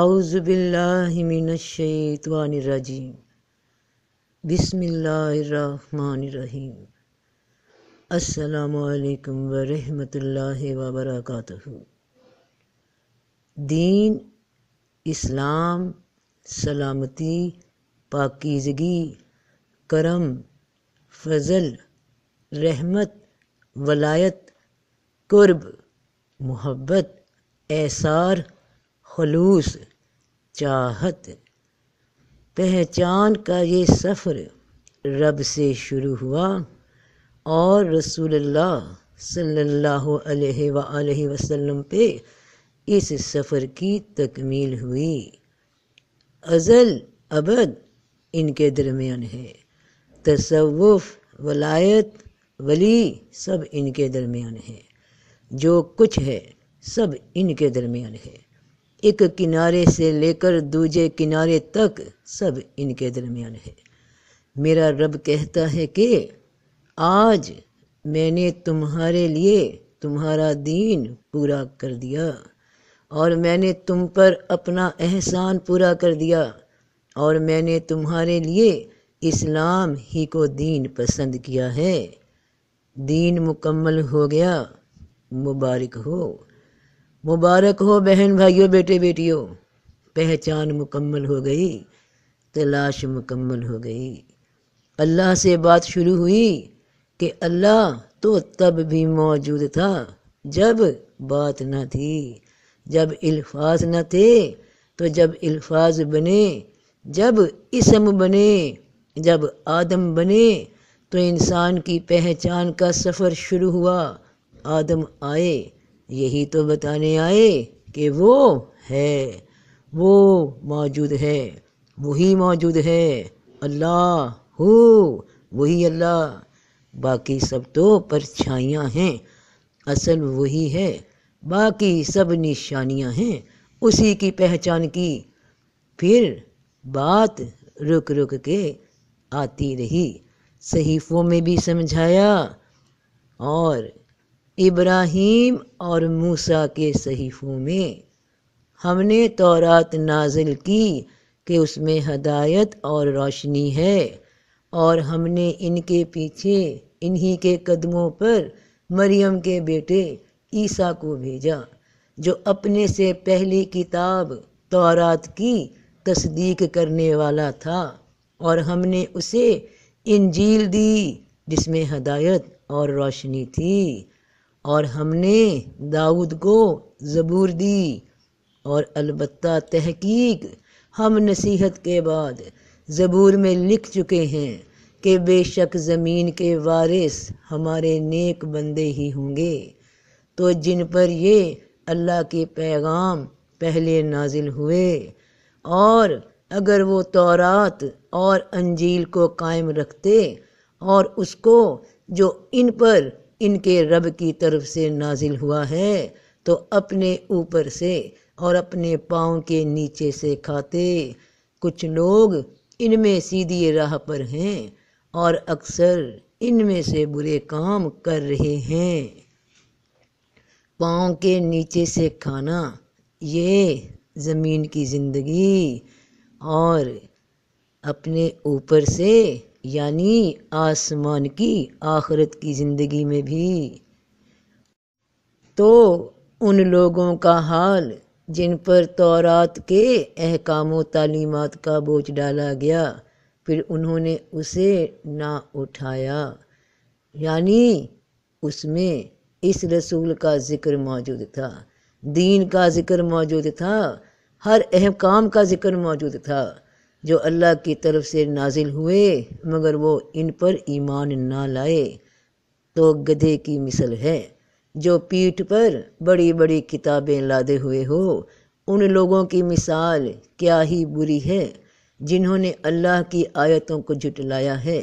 اعوذ باللہ من الشیطان الرجیم بسم اللہ الرحمن الرحیم السلام علیکم ورحمۃ اللہ وبرکاتہ دین اسلام سلامتی پاکیزگی کرم فضل رحمت ولایت قرب محبت احسار خلوص چاہت پہچان کا یہ سفر رب سے شروع ہوا اور رسول اللہ صلی اللہ علیہ وآلہ وسلم پہ اس سفر کی تکمیل ہوئی ازل ابد ان کے درمیان ہے تصوف ولایت ولی سب ان کے درمیان ہے جو کچھ ہے سب ان کے درمیان ہے ایک کنارے سے لے کر دوجے کنارے تک سب ان کے درمیان ہے میرا رب کہتا ہے کہ آج میں نے تمہارے لیے تمہارا دین پورا کر دیا اور میں نے تم پر اپنا احسان پورا کر دیا اور میں نے تمہارے لیے اسلام ہی کو دین پسند کیا ہے دین مکمل ہو گیا مبارک ہو مبارک ہو بہن بھائیوں بیٹے بیٹیوں پہچان مکمل ہو گئی تلاش مکمل ہو گئی اللہ سے بات شروع ہوئی کہ اللہ تو تب بھی موجود تھا جب بات نہ تھی جب الفاظ نہ تھے تو جب الفاظ بنے جب اسم بنے جب آدم بنے تو انسان کی پہچان کا سفر شروع ہوا آدم آئے یہی تو بتانے آئے کہ وہ ہے وہ موجود ہے وہی موجود ہے اللہ ہو وہی اللہ باقی سب تو پرچھائیاں ہیں اصل وہی ہے باقی سب نشانیاں ہیں اسی کی پہچان کی پھر بات رک رک کے آتی رہی صحیفوں میں بھی سمجھایا اور ابراہیم اور موسا کے صحیفوں میں ہم نے تورات نازل کی کہ اس میں ہدایت اور روشنی ہے اور ہم نے ان کے پیچھے انہی کے قدموں پر مریم کے بیٹے عیسیٰ کو بھیجا جو اپنے سے پہلی کتاب تورات کی تصدیق کرنے والا تھا اور ہم نے اسے انجیل دی جس میں ہدایت اور روشنی تھی اور ہم نے داؤد کو زبور دی اور البتہ تحقیق ہم نصیحت کے بعد زبور میں لکھ چکے ہیں کہ بے شک زمین کے وارث ہمارے نیک بندے ہی ہوں گے تو جن پر یہ اللہ کے پیغام پہلے نازل ہوئے اور اگر وہ تورات اور انجیل کو قائم رکھتے اور اس کو جو ان پر ان کے رب کی طرف سے نازل ہوا ہے تو اپنے اوپر سے اور اپنے پاؤں کے نیچے سے کھاتے کچھ لوگ ان میں سیدھی راہ پر ہیں اور اکثر ان میں سے برے کام کر رہے ہیں پاؤں کے نیچے سے کھانا یہ زمین کی زندگی اور اپنے اوپر سے یعنی آسمان کی آخرت کی زندگی میں بھی تو ان لوگوں کا حال جن پر تورات کے احکام و تعلیمات کا بوجھ ڈالا گیا پھر انہوں نے اسے نہ اٹھایا یعنی اس میں اس رسول کا ذکر موجود تھا دین کا ذکر موجود تھا ہر احکام کا ذکر موجود تھا جو اللہ کی طرف سے نازل ہوئے مگر وہ ان پر ایمان نہ لائے تو گدھے کی مثل ہے جو پیٹھ پر بڑی بڑی کتابیں لادے ہوئے ہو ان لوگوں کی مثال کیا ہی بری ہے جنہوں نے اللہ کی آیتوں کو جھٹلایا ہے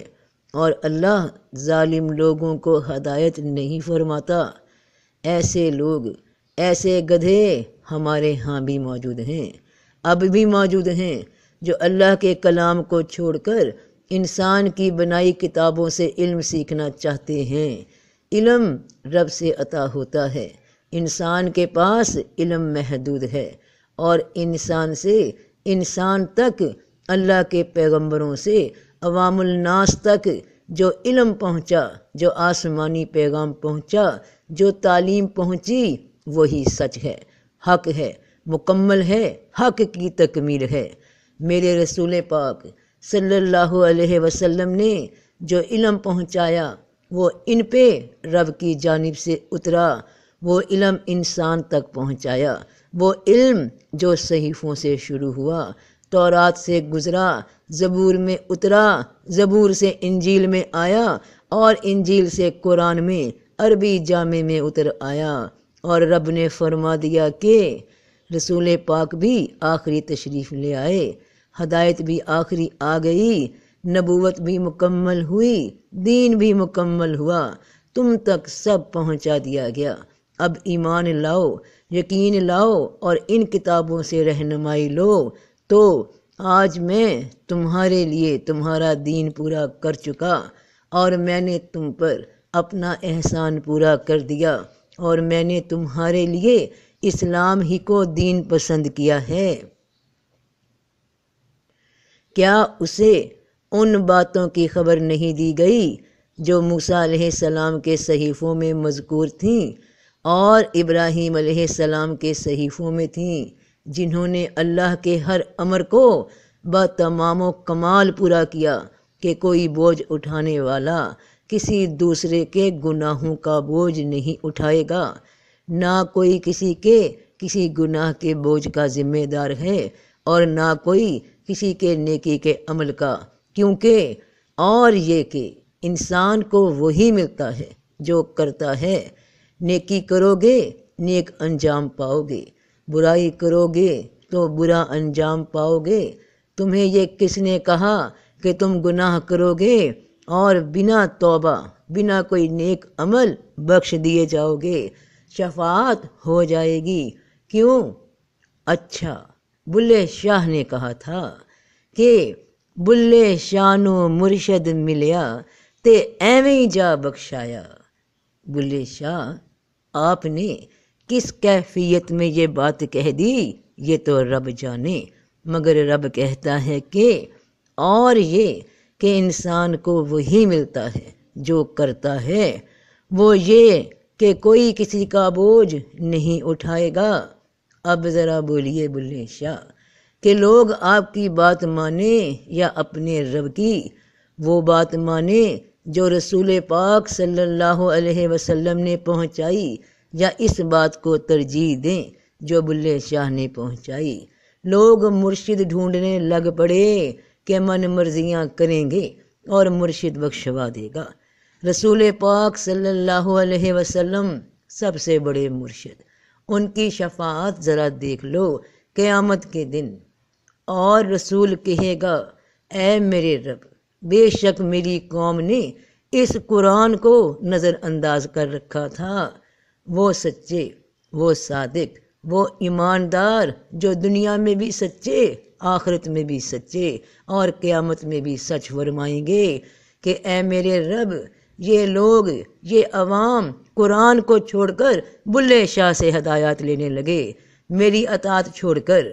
اور اللہ ظالم لوگوں کو ہدایت نہیں فرماتا ایسے لوگ ایسے گدھے ہمارے ہاں بھی موجود ہیں اب بھی موجود ہیں جو اللہ کے کلام کو چھوڑ کر انسان کی بنائی کتابوں سے علم سیکھنا چاہتے ہیں علم رب سے عطا ہوتا ہے انسان کے پاس علم محدود ہے اور انسان سے انسان تک اللہ کے پیغمبروں سے عوام الناس تک جو علم پہنچا جو آسمانی پیغام پہنچا جو تعلیم پہنچی وہی سچ ہے حق ہے مکمل ہے حق کی تکمیل ہے میرے رسول پاک صلی اللہ علیہ وسلم نے جو علم پہنچایا وہ ان پہ رب کی جانب سے اترا وہ علم انسان تک پہنچایا وہ علم جو صحیفوں سے شروع ہوا تورات سے گزرا زبور میں اترا زبور سے انجیل میں آیا اور انجیل سے قرآن میں عربی جامع میں اتر آیا اور رب نے فرما دیا کہ رسول پاک بھی آخری تشریف لے آئے ہدایت بھی آخری آ گئی نبوت بھی مکمل ہوئی دین بھی مکمل ہوا تم تک سب پہنچا دیا گیا اب ایمان لاؤ یقین لاؤ اور ان کتابوں سے رہنمائی لو تو آج میں تمہارے لیے تمہارا دین پورا کر چکا اور میں نے تم پر اپنا احسان پورا کر دیا اور میں نے تمہارے لیے اسلام ہی کو دین پسند کیا ہے کیا اسے ان باتوں کی خبر نہیں دی گئی جو موسیٰ علیہ السلام کے صحیفوں میں مذکور تھیں اور ابراہیم علیہ السلام کے صحیفوں میں تھیں جنہوں نے اللہ کے ہر امر کو بتمام و کمال پورا کیا کہ کوئی بوجھ اٹھانے والا کسی دوسرے کے گناہوں کا بوجھ نہیں اٹھائے گا نہ کوئی کسی کے کسی گناہ کے بوجھ کا ذمہ دار ہے اور نہ کوئی کسی کے نیکی کے عمل کا کیونکہ اور یہ کہ انسان کو وہی ملتا ہے جو کرتا ہے نیکی کرو گے نیک انجام پاؤ گے برائی کرو گے تو برا انجام پاؤ گے تمہیں یہ کس نے کہا کہ تم گناہ کرو گے اور بنا توبہ بنا کوئی نیک عمل بخش دیے جاؤ گے شفاعت ہو جائے گی کیوں اچھا بلے شاہ نے کہا تھا کہ بلے شاہ نو مرشد ملیا تے ایویں جا بخشایا بلے شاہ آپ نے کس کیفیت میں یہ بات کہہ دی یہ تو رب جانے مگر رب کہتا ہے کہ اور یہ کہ انسان کو وہی ملتا ہے جو کرتا ہے وہ یہ کہ کوئی کسی کا بوجھ نہیں اٹھائے گا اب ذرا بولیے بلے شاہ کہ لوگ آپ کی بات مانیں یا اپنے رب کی وہ بات مانیں جو رسول پاک صلی اللہ علیہ وسلم نے پہنچائی یا اس بات کو ترجیح دیں جو بلے شاہ نے پہنچائی لوگ مرشد ڈھونڈنے لگ پڑے کہ من مرضیاں کریں گے اور مرشد بخشوا دے گا رسول پاک صلی اللہ علیہ وسلم سب سے بڑے مرشد ان کی شفاعت ذرا دیکھ لو قیامت کے دن اور رسول کہے گا اے میرے رب بے شک میری قوم نے اس قرآن کو نظر انداز کر رکھا تھا وہ سچے وہ صادق وہ ایماندار جو دنیا میں بھی سچے آخرت میں بھی سچے اور قیامت میں بھی سچ ورمائیں گے کہ اے میرے رب یہ لوگ یہ عوام قرآن کو چھوڑ کر بلے شاہ سے ہدایات لینے لگے میری اطاعت چھوڑ کر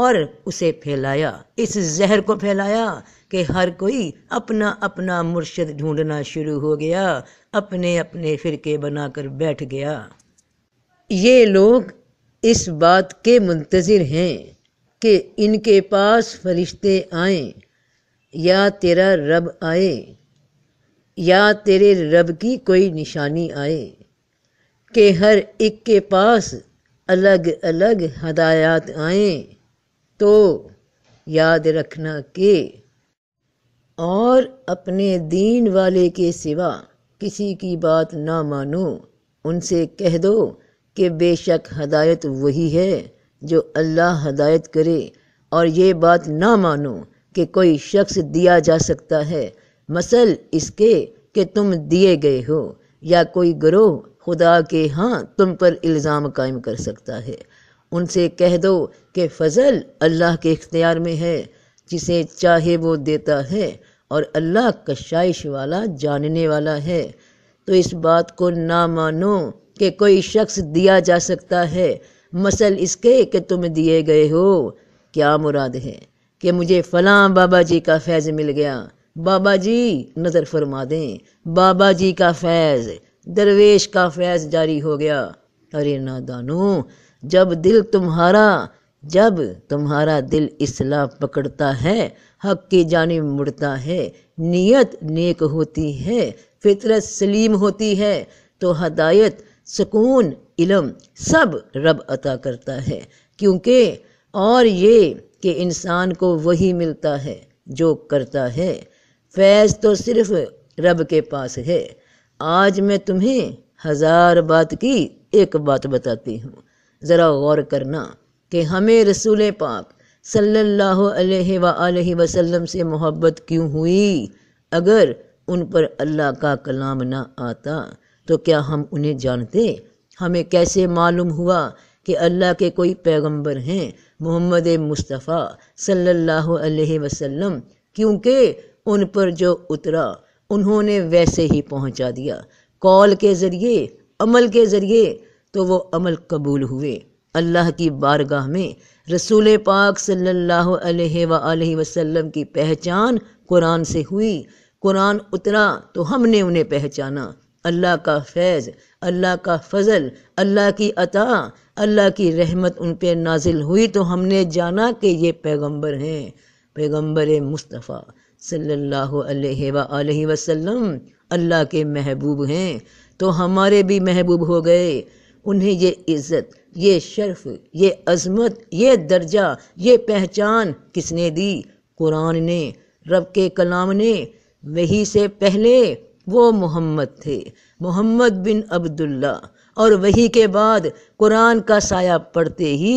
اور اسے پھیلایا اس زہر کو پھیلایا کہ ہر کوئی اپنا اپنا مرشد ڈھونڈنا شروع ہو گیا اپنے اپنے فرقے بنا کر بیٹھ گیا یہ لوگ اس بات کے منتظر ہیں کہ ان کے پاس فرشتے آئیں یا تیرا رب آئے یا تیرے رب کی کوئی نشانی آئے کہ ہر ایک کے پاس الگ الگ ہدایات آئیں تو یاد رکھنا کہ اور اپنے دین والے کے سوا کسی کی بات نہ مانو ان سے کہہ دو کہ بے شک ہدایت وہی ہے جو اللہ ہدایت کرے اور یہ بات نہ مانو کہ کوئی شخص دیا جا سکتا ہے مثل اس کے کہ تم دیے گئے ہو یا کوئی گروہ خدا کے ہاں تم پر الزام قائم کر سکتا ہے ان سے کہہ دو کہ فضل اللہ کے اختیار میں ہے جسے چاہے وہ دیتا ہے اور اللہ کا شائش والا جاننے والا ہے تو اس بات کو نہ مانو کہ کوئی شخص دیا جا سکتا ہے مثل اس کے کہ تم دیے گئے ہو کیا مراد ہے کہ مجھے فلاں بابا جی کا فیض مل گیا بابا جی نظر فرما دیں بابا جی کا فیض درویش کا فیض جاری ہو گیا ارے نادانو جب دل تمہارا جب تمہارا دل اصلاح پکڑتا ہے حق کی جانب مڑتا ہے نیت نیک ہوتی ہے فطرت سلیم ہوتی ہے تو ہدایت سکون علم سب رب عطا کرتا ہے کیونکہ اور یہ کہ انسان کو وہی ملتا ہے جو کرتا ہے فیض تو صرف رب کے پاس ہے آج میں تمہیں ہزار بات کی ایک بات بتاتی ہوں ذرا غور کرنا کہ ہمیں رسول پاک صلی اللہ علیہ وآلہ وسلم سے محبت کیوں ہوئی اگر ان پر اللہ کا کلام نہ آتا تو کیا ہم انہیں جانتے ہمیں کیسے معلوم ہوا کہ اللہ کے کوئی پیغمبر ہیں محمد مصطفیٰ صلی اللہ علیہ وسلم کیونکہ ان پر جو اترا انہوں نے ویسے ہی پہنچا دیا کال کے ذریعے عمل کے ذریعے تو وہ عمل قبول ہوئے اللہ کی بارگاہ میں رسول پاک صلی اللہ علیہ وآلہ وسلم کی پہچان قرآن سے ہوئی قرآن اترا تو ہم نے انہیں پہچانا اللہ کا فیض اللہ کا فضل اللہ کی عطا اللہ کی رحمت ان پہ نازل ہوئی تو ہم نے جانا کہ یہ پیغمبر ہیں پیغمبر مصطفیٰ صلی اللہ علیہ وآلہ وسلم اللہ کے محبوب ہیں تو ہمارے بھی محبوب ہو گئے انہیں یہ عزت یہ شرف یہ عظمت یہ درجہ یہ پہچان کس نے دی قرآن نے رب کے کلام نے وہی سے پہلے وہ محمد تھے محمد بن عبداللہ اور وہی کے بعد قرآن کا سایہ پڑھتے ہی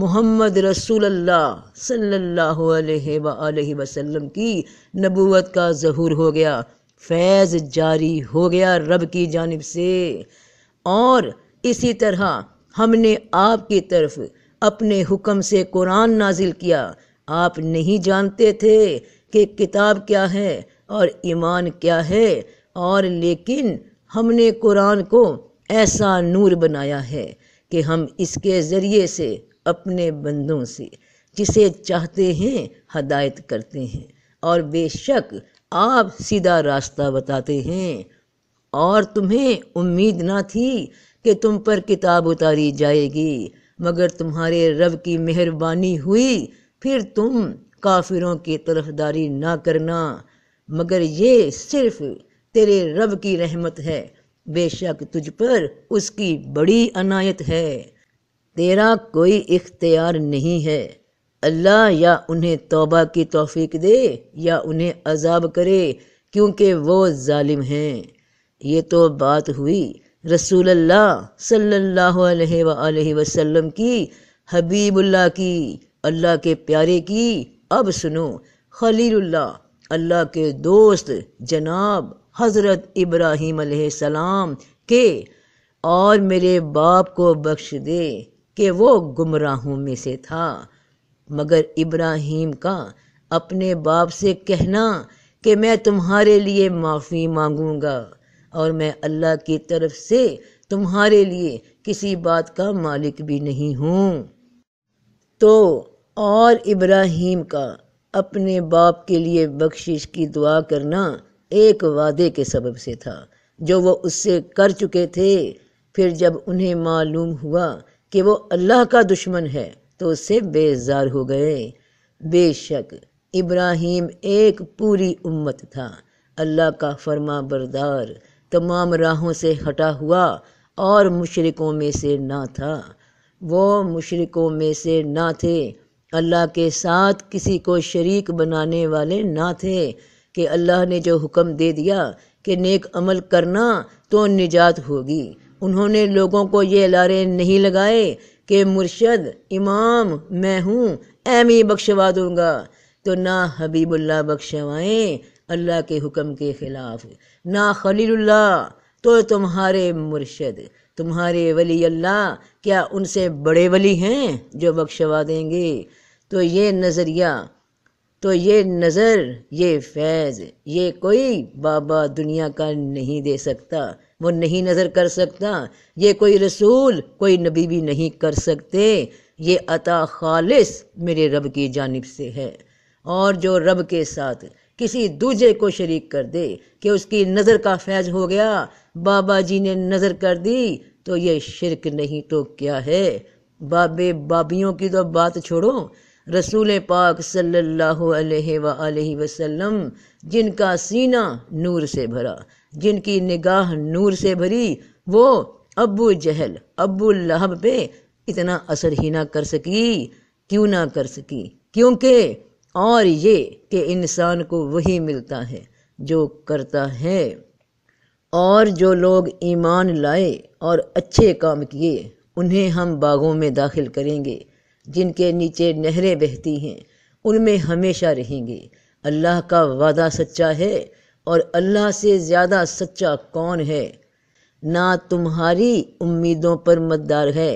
محمد رسول اللہ صلی اللہ علیہ وآلہ وسلم کی نبوت کا ظہور ہو گیا فیض جاری ہو گیا رب کی جانب سے اور اسی طرح ہم نے آپ کی طرف اپنے حکم سے قرآن نازل کیا آپ نہیں جانتے تھے کہ کتاب کیا ہے اور ایمان کیا ہے اور لیکن ہم نے قرآن کو ایسا نور بنایا ہے کہ ہم اس کے ذریعے سے اپنے بندوں سے جسے چاہتے ہیں ہدایت کرتے ہیں اور بے شک آپ سیدھا راستہ بتاتے ہیں اور تمہیں امید نہ تھی کہ تم پر کتاب اتاری جائے گی مگر تمہارے رب کی مہربانی ہوئی پھر تم کافروں کی طرف داری نہ کرنا مگر یہ صرف تیرے رب کی رحمت ہے بے شک تجھ پر اس کی بڑی عنایت ہے تیرا کوئی اختیار نہیں ہے اللہ یا انہیں توبہ کی توفیق دے یا انہیں عذاب کرے کیونکہ وہ ظالم ہیں یہ تو بات ہوئی رسول اللہ صلی اللہ علیہ وآلہ وسلم کی حبیب اللہ کی اللہ کے پیارے کی اب سنو خلیل اللہ اللہ کے دوست جناب حضرت ابراہیم علیہ السلام کے اور میرے باپ کو بخش دے کہ وہ گمراہوں میں سے تھا مگر ابراہیم کا اپنے باپ سے کہنا کہ میں تمہارے لیے معافی مانگوں گا اور میں اللہ کی طرف سے تمہارے لیے کسی بات کا مالک بھی نہیں ہوں تو اور ابراہیم کا اپنے باپ کے لیے بخشش کی دعا کرنا ایک وعدے کے سبب سے تھا جو وہ اس سے کر چکے تھے پھر جب انہیں معلوم ہوا کہ وہ اللہ کا دشمن ہے تو اس سے بیزار ہو گئے بے شک ابراہیم ایک پوری امت تھا اللہ کا فرما بردار تمام راہوں سے ہٹا ہوا اور مشرقوں میں سے نہ تھا وہ مشرقوں میں سے نہ تھے اللہ کے ساتھ کسی کو شریک بنانے والے نہ تھے کہ اللہ نے جو حکم دے دیا کہ نیک عمل کرنا تو نجات ہوگی انہوں نے لوگوں کو یہ لارے نہیں لگائے کہ مرشد امام میں ہوں ایم ہی بخشوا دوں گا تو نہ حبیب اللہ بخشوائیں اللہ کے حکم کے خلاف نہ خلیل اللہ تو تمہارے مرشد تمہارے ولی اللہ کیا ان سے بڑے ولی ہیں جو بخشوا دیں گے تو یہ نظریہ تو یہ نظر یہ فیض یہ کوئی بابا دنیا کا نہیں دے سکتا وہ نہیں نظر کر سکتا یہ کوئی رسول کوئی نبی بھی نہیں کر سکتے یہ عطا خالص میرے رب کی جانب سے ہے اور جو رب کے ساتھ کسی کو شریک کر دے کہ اس کی نظر کا فیض ہو گیا بابا جی نے نظر کر دی تو یہ شرک نہیں تو کیا ہے بابے بابیوں کی تو بات چھوڑو رسول پاک صلی اللہ علیہ وآلہ وسلم جن کا سینہ نور سے بھرا جن کی نگاہ نور سے بھری وہ ابو جہل ابو لہب پہ اتنا اثر ہی نہ کر سکی کیوں نہ کر سکی کیونکہ اور یہ کہ انسان کو وہی ملتا ہے جو کرتا ہے اور جو لوگ ایمان لائے اور اچھے کام کیے انہیں ہم باغوں میں داخل کریں گے جن کے نیچے نہریں بہتی ہیں ان میں ہمیشہ رہیں گے اللہ کا وعدہ سچا ہے اور اللہ سے زیادہ سچا کون ہے نہ تمہاری امیدوں پر مددار ہے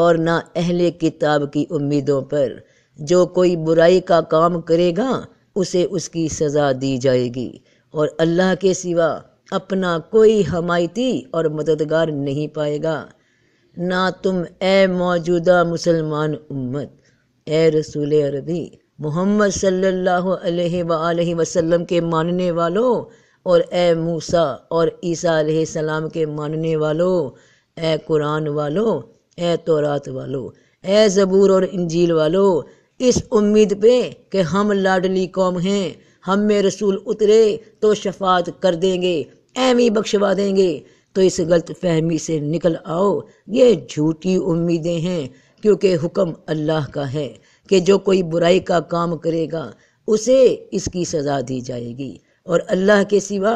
اور نہ اہل کتاب کی امیدوں پر جو کوئی برائی کا کام کرے گا اسے اس کی سزا دی جائے گی اور اللہ کے سوا اپنا کوئی حمایتی اور مددگار نہیں پائے گا نہ تم اے موجودہ مسلمان امت اے رسول عربی محمد صلی اللہ علیہ وآلہ وسلم کے ماننے والوں اور اے موسا اور عیسیٰ علیہ السلام کے ماننے والوں اے قرآن والوں اے تورات والوں اے زبور اور انجیل والوں اس امید پہ کہ ہم لاڈلی قوم ہیں ہم میں رسول اترے تو شفاعت کر دیں گے ایمی بخشوا دیں گے تو اس غلط فہمی سے نکل آؤ یہ جھوٹی امیدیں ہیں کیونکہ حکم اللہ کا ہے کہ جو کوئی برائی کا کام کرے گا اسے اس کی سزا دی جائے گی اور اللہ کے سوا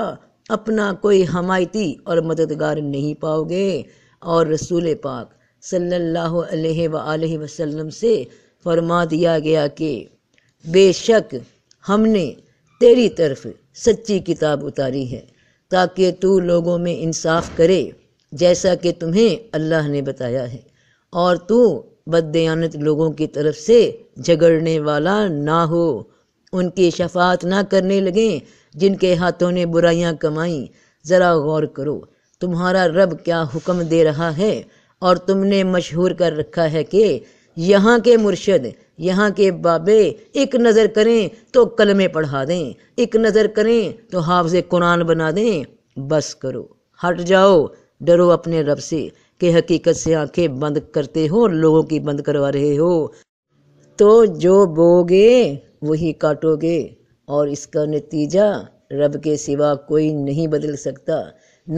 اپنا کوئی حمایتی اور مددگار نہیں پاؤ گے اور رسول پاک صلی اللہ علیہ و وسلم سے فرما دیا گیا کہ بے شک ہم نے تیری طرف سچی کتاب اتاری ہے تاکہ تو لوگوں میں انصاف کرے جیسا کہ تمہیں اللہ نے بتایا ہے اور تو بددیانت لوگوں کی طرف سے جھگڑنے والا نہ ہو ان کی شفاعت نہ کرنے لگیں جن کے ہاتھوں نے برائیاں کمائیں ذرا غور کرو تمہارا رب کیا حکم دے رہا ہے اور تم نے مشہور کر رکھا ہے کہ یہاں کے مرشد یہاں کے بابے ایک نظر کریں تو کلمے پڑھا دیں ایک نظر کریں تو حافظ قرآن بنا دیں بس کرو ہٹ جاؤ ڈرو اپنے رب سے کہ حقیقت سے آنکھیں بند کرتے ہو اور لوگوں کی بند کروا رہے ہو تو جو بوگے وہی کاٹو گے اور اس کا نتیجہ رب کے سوا کوئی نہیں بدل سکتا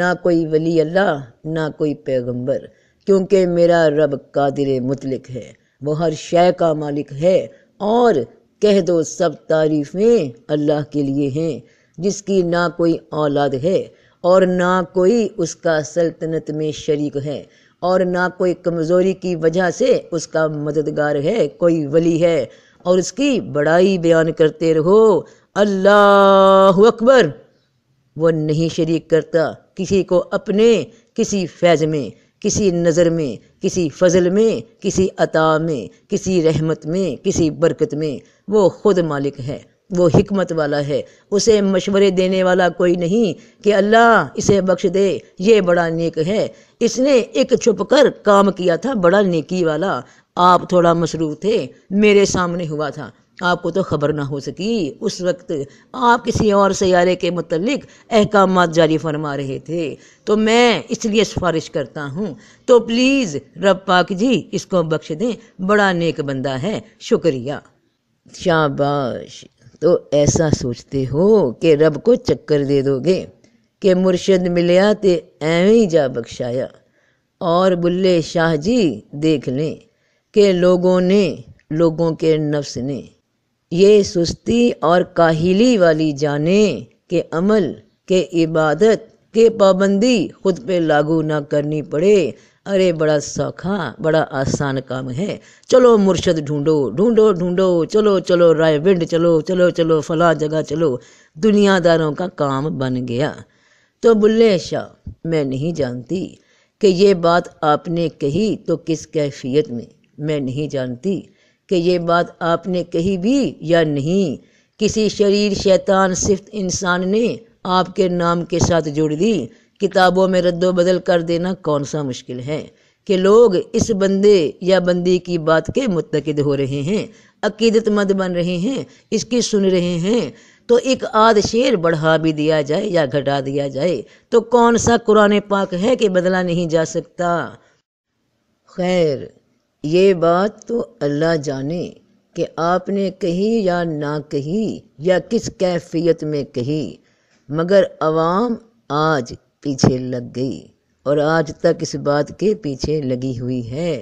نہ کوئی ولی اللہ نہ کوئی پیغمبر کیونکہ میرا رب قادر مطلق ہے وہ ہر شے کا مالک ہے اور کہہ دو سب تعریفیں اللہ کے لیے ہیں جس کی نہ کوئی اولاد ہے اور نہ کوئی اس کا سلطنت میں شریک ہے اور نہ کوئی کمزوری کی وجہ سے اس کا مددگار ہے کوئی ولی ہے اور اس کی بڑائی بیان کرتے رہو اللہ اکبر وہ نہیں شریک کرتا کسی کو اپنے کسی فیض میں کسی نظر میں کسی فضل میں کسی عطا میں کسی رحمت میں کسی برکت میں وہ خود مالک ہے وہ حکمت والا ہے اسے مشورے دینے والا کوئی نہیں کہ اللہ اسے بخش دے یہ بڑا نیک ہے اس نے ایک چھپ کر کام کیا تھا بڑا نیکی والا آپ تھوڑا مصروف تھے میرے سامنے ہوا تھا آپ کو تو خبر نہ ہو سکی اس وقت آپ کسی اور سیارے کے متعلق احکامات جاری فرما رہے تھے تو میں اس لیے سفارش کرتا ہوں تو پلیز رب پاک جی اس کو بخش دیں بڑا نیک بندہ ہے شکریہ شاباش تو ایسا سوچتے ہو کہ رب کو چکر دے دو گے کہ مرشد ملیا تے ایویں جا بخشایا اور بلے شاہ جی دیکھ لیں کہ لوگوں نے لوگوں کے نفس نے یہ سستی اور کاہلی والی جانیں کہ عمل کے عبادت کے پابندی خود پہ لاگو نہ کرنی پڑے ارے بڑا سوکھا بڑا آسان کام ہے چلو مرشد ڈھونڈو ڈھونڈو ڈھونڈو چلو چلو رائے ونڈ چلو چلو چلو فلاں جگہ چلو دنیا داروں کا کام بن گیا تو بلے شاہ میں نہیں جانتی کہ یہ بات آپ نے کہی تو کس کیفیت میں میں نہیں جانتی کہ یہ بات آپ نے کہی بھی یا نہیں کسی شریر شیطان صفت انسان نے آپ کے نام کے ساتھ جڑ دی کتابوں میں رد و بدل کر دینا کون سا مشکل ہے کہ لوگ اس بندے یا بندی کی بات کے متقد ہو رہے ہیں عقیدت مند بن رہے ہیں اس کی سن رہے ہیں تو ایک آدھ شعر بڑھا بھی دیا جائے یا گھٹا دیا جائے تو کون سا قرآن پاک ہے کہ بدلا نہیں جا سکتا خیر یہ بات تو اللہ جانے کہ آپ نے کہی یا نہ کہی یا کس کیفیت میں کہی مگر عوام آج پیچھے لگ گئی اور آج تک اس بات کے پیچھے لگی ہوئی ہے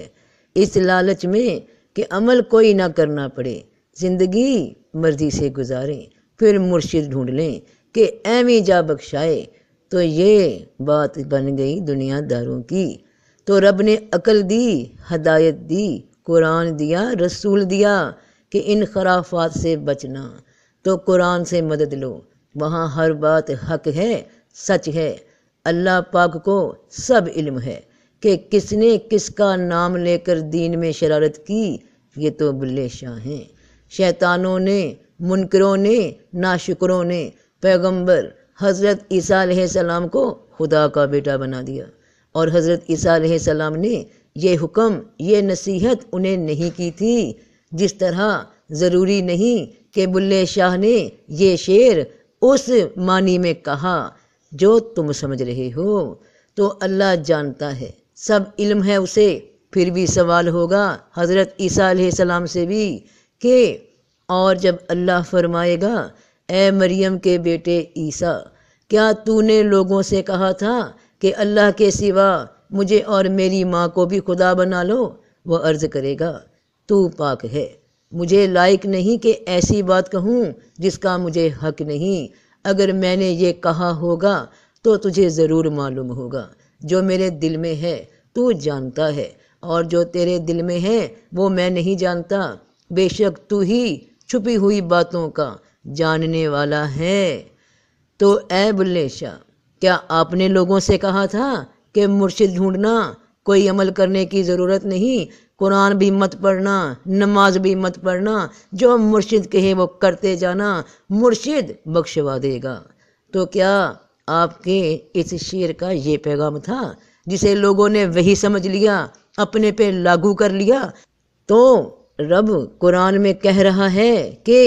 اس لالچ میں کہ عمل کوئی نہ کرنا پڑے زندگی مرضی سے گزاریں پھر مرشد ڈھونڈ لیں کہ ایمی جا بخشائے تو یہ بات بن گئی دنیا داروں کی تو رب نے عقل دی ہدایت دی قرآن دیا رسول دیا کہ ان خرافات سے بچنا تو قرآن سے مدد لو وہاں ہر بات حق ہے سچ ہے اللہ پاک کو سب علم ہے کہ کس نے کس کا نام لے کر دین میں شرارت کی یہ تو بلے شاہ ہیں شیطانوں نے منکروں نے ناشکروں نے پیغمبر حضرت عیسیٰ علیہ السلام کو خدا کا بیٹا بنا دیا اور حضرت عیسیٰ علیہ السلام نے یہ حکم یہ نصیحت انہیں نہیں کی تھی جس طرح ضروری نہیں کہ بلے شاہ نے یہ شعر اس معنی میں کہا جو تم سمجھ رہے ہو تو اللہ جانتا ہے سب علم ہے اسے پھر بھی سوال ہوگا حضرت عیسیٰ علیہ السلام سے بھی کہ اور جب اللہ فرمائے گا اے مریم کے بیٹے عیسیٰ کیا تو نے لوگوں سے کہا تھا کہ اللہ کے سوا مجھے اور میری ماں کو بھی خدا بنا لو وہ عرض کرے گا تو پاک ہے مجھے لائق نہیں کہ ایسی بات کہوں جس کا مجھے حق نہیں اگر میں نے یہ کہا ہوگا تو تجھے ضرور معلوم ہوگا جو میرے دل میں ہے تو جانتا ہے اور جو تیرے دل میں ہے وہ میں نہیں جانتا بے شک تو ہی چھپی ہوئی باتوں کا جاننے والا ہے تو اے بلے شاہ کیا آپ نے لوگوں سے کہا تھا کہ مرشد ڈھونڈنا کوئی عمل کرنے کی ضرورت نہیں قرآن بھی مت پڑھنا نماز بھی مت پڑھنا جو مرشد کہے وہ کرتے جانا مرشد بخشوا دے گا تو کیا آپ کے اس شعر کا یہ پیغام تھا جسے لوگوں نے وہی سمجھ لیا اپنے پہ لاگو کر لیا تو رب قرآن میں کہہ رہا ہے کہ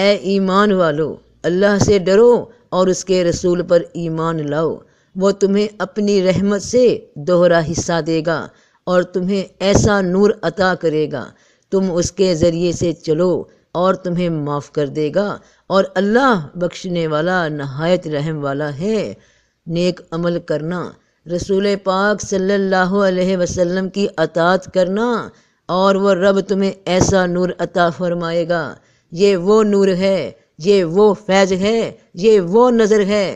اے ایمان والو اللہ سے ڈرو اور اس کے رسول پر ایمان لاؤ وہ تمہیں اپنی رحمت سے دوہرا حصہ دے گا اور تمہیں ایسا نور عطا کرے گا تم اس کے ذریعے سے چلو اور تمہیں معاف کر دے گا اور اللہ بخشنے والا نہایت رحم والا ہے نیک عمل کرنا رسول پاک صلی اللہ علیہ وسلم کی اطاعت کرنا اور وہ رب تمہیں ایسا نور عطا فرمائے گا یہ وہ نور ہے یہ وہ فیض ہے یہ وہ نظر ہے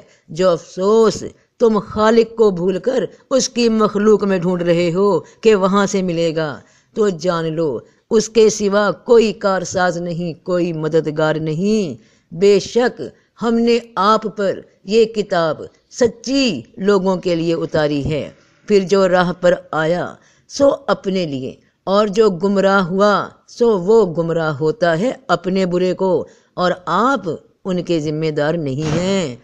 جو افسوس تم خالق کو بھول کر اس کی مخلوق میں ڈھونڈ رہے ہو کہ وہاں سے ملے گا تو جان لو اس کے سوا کوئی کارساز نہیں کوئی مددگار نہیں بے شک ہم نے آپ پر یہ کتاب سچی لوگوں کے لیے اتاری ہے پھر جو راہ پر آیا سو اپنے لیے اور جو گمراہ ہوا سو وہ گمراہ ہوتا ہے اپنے برے کو اور آپ ان کے ذمہ دار نہیں ہیں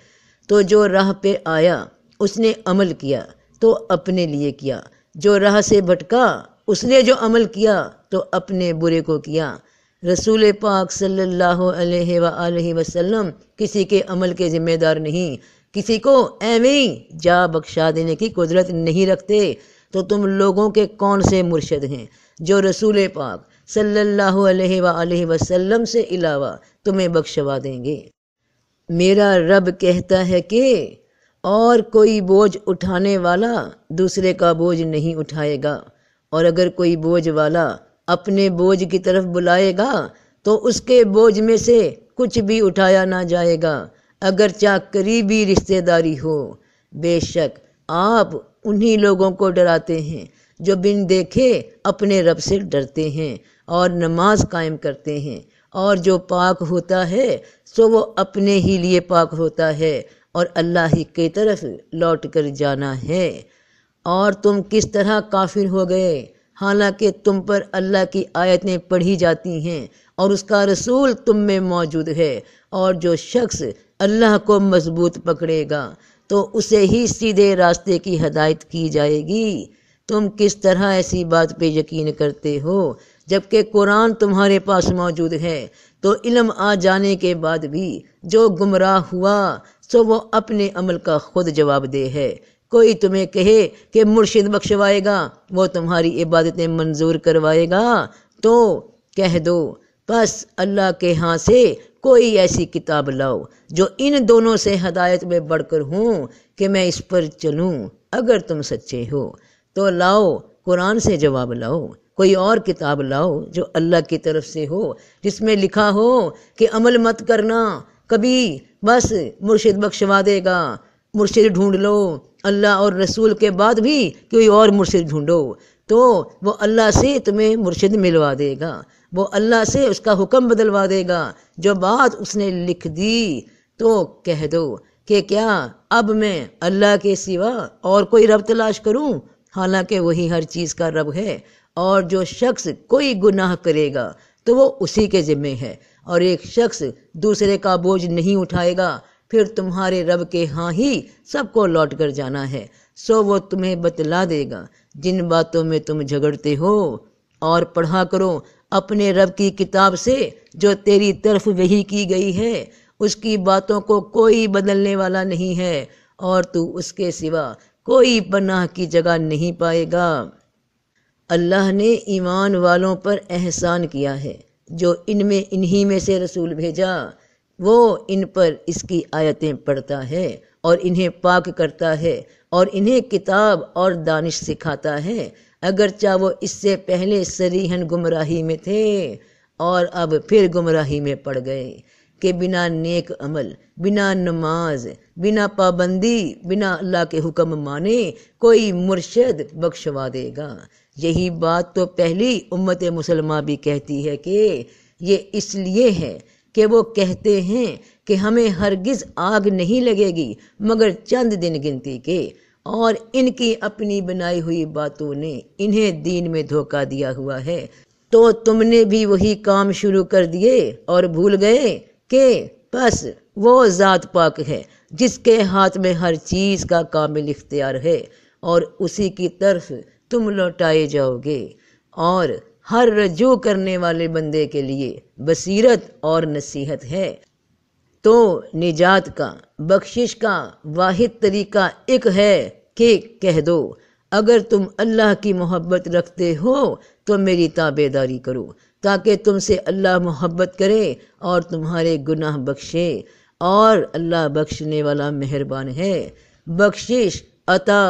تو جو راہ پہ آیا اس نے عمل کیا تو اپنے لیے کیا جو راہ سے بھٹکا اس نے جو عمل کیا تو اپنے برے کو کیا رسول پاک صلی اللہ علیہ وآلہ وسلم کسی کے عمل کے ذمہ دار نہیں کسی کو ایویں جا بخشا دینے کی قدرت نہیں رکھتے تو تم لوگوں کے کون سے مرشد ہیں جو رسول پاک صلی اللہ علیہ وآلہ وسلم سے علاوہ تمہیں بخشوا دیں گے میرا رب کہتا ہے کہ اور کوئی بوجھ اٹھانے والا دوسرے کا بوجھ نہیں اٹھائے گا اور اگر کوئی بوجھ والا اپنے بوجھ کی طرف بلائے گا تو اس کے بوجھ میں سے کچھ بھی اٹھایا نہ جائے گا اگر چاہ قریبی رشتہ داری ہو بے شک آپ انہی لوگوں کو ڈراتے ہیں جو بن دیکھے اپنے رب سے ڈرتے ہیں اور نماز قائم کرتے ہیں اور جو پاک ہوتا ہے تو وہ اپنے ہی لئے پاک ہوتا ہے اور اللہ ہی کے طرف لوٹ کر جانا ہے اور تم کس طرح کافر ہو گئے حالانکہ تم پر اللہ کی آیتیں پڑھی جاتی ہیں اور اس کا رسول تم میں موجود ہے اور جو شخص اللہ کو مضبوط پکڑے گا تو اسے ہی سیدھے راستے کی ہدایت کی جائے گی تم کس طرح ایسی بات پہ یقین کرتے ہو جب کہ قرآن تمہارے پاس موجود ہے تو علم آ جانے کے بعد بھی جو گمراہ ہوا سو وہ اپنے عمل کا خود جواب دہ ہے کوئی تمہیں کہے کہ مرشد بخشوائے گا وہ تمہاری عبادتیں منظور کروائے گا تو کہہ دو بس اللہ کے ہاں سے کوئی ایسی کتاب لاؤ جو ان دونوں سے ہدایت میں بڑھ کر ہوں کہ میں اس پر چلوں اگر تم سچے ہو تو لاؤ قرآن سے جواب لاؤ کوئی اور کتاب لاؤ جو اللہ کی طرف سے ہو جس میں لکھا ہو کہ عمل مت کرنا کبھی بس مرشد بخشوا دے گا مرشد ڈھونڈ لو اللہ اور رسول کے بعد بھی کوئی اور مرشد ڈھونڈو تو وہ اللہ سے تمہیں مرشد ملوا دے گا وہ اللہ سے اس کا حکم بدلوا دے گا جو بات اس نے لکھ دی تو کہہ دو کہ کیا اب میں اللہ کے سوا اور کوئی رب تلاش کروں حالانکہ وہی ہر چیز کا رب ہے اور جو شخص کوئی گناہ کرے گا تو وہ اسی کے ذمے ہے اور ایک شخص دوسرے کا بوجھ نہیں اٹھائے گا پھر تمہارے رب کے ہاں ہی سب کو لوٹ کر جانا ہے سو وہ تمہیں بتلا دے گا جن باتوں میں تم جھگڑتے ہو اور پڑھا کرو اپنے رب کی کتاب سے جو تیری طرف وہی کی گئی ہے اس کی باتوں کو کوئی بدلنے والا نہیں ہے اور تو اس کے سوا کوئی پناہ کی جگہ نہیں پائے گا اللہ نے ایمان والوں پر احسان کیا ہے جو ان میں انہی میں سے رسول بھیجا وہ ان پر اس کی آیتیں پڑھتا ہے اور انہیں پاک کرتا ہے اور انہیں کتاب اور دانش سکھاتا ہے اگرچہ وہ اس سے پہلے سریحن گمراہی میں تھے اور اب پھر گمراہی میں پڑ گئے کہ بنا نیک عمل بنا نماز بنا پابندی بنا اللہ کے حکم مانے کوئی مرشد بخشوا دے گا یہی بات تو پہلی امت مسلمہ بھی کہتی ہے کہ یہ اس لیے ہے کہ وہ کہتے ہیں کہ ہمیں ہرگز آگ نہیں لگے گی مگر چند دن گنتی کے اور ان کی اپنی بنائی ہوئی باتوں نے انہیں دین میں دھوکہ دیا ہوا ہے تو تم نے بھی وہی کام شروع کر دیے اور بھول گئے کہ بس وہ ذات پاک ہے جس کے ہاتھ میں ہر چیز کا کامل اختیار ہے اور اسی کی طرف تم لوٹائے جاؤ گے اور ہر رجوع کرنے والے بندے کے لیے بصیرت اور نصیحت ہے تو نجات کا بخشش کا واحد طریقہ ایک ہے کہ کہہ دو اگر تم اللہ کی محبت رکھتے ہو تو میری تابے داری کرو تاکہ تم سے اللہ محبت کرے اور تمہارے گناہ بخشے اور اللہ بخشنے والا مہربان ہے بخشش عطا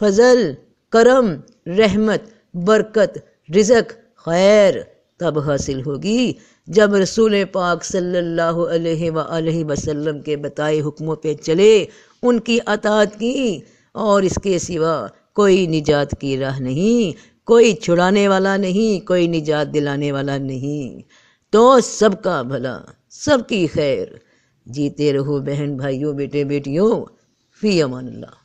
فضل کرم رحمت برکت رزق خیر تب حاصل ہوگی جب رسول پاک صلی اللہ علیہ وآلہ وسلم کے بتائے حکموں پہ چلے ان کی اطاعت کی اور اس کے سوا کوئی نجات کی راہ نہیں کوئی چھڑانے والا نہیں کوئی نجات دلانے والا نہیں تو سب کا بھلا سب کی خیر جیتے رہو بہن بھائیوں بیٹے بیٹیوں فی امان اللہ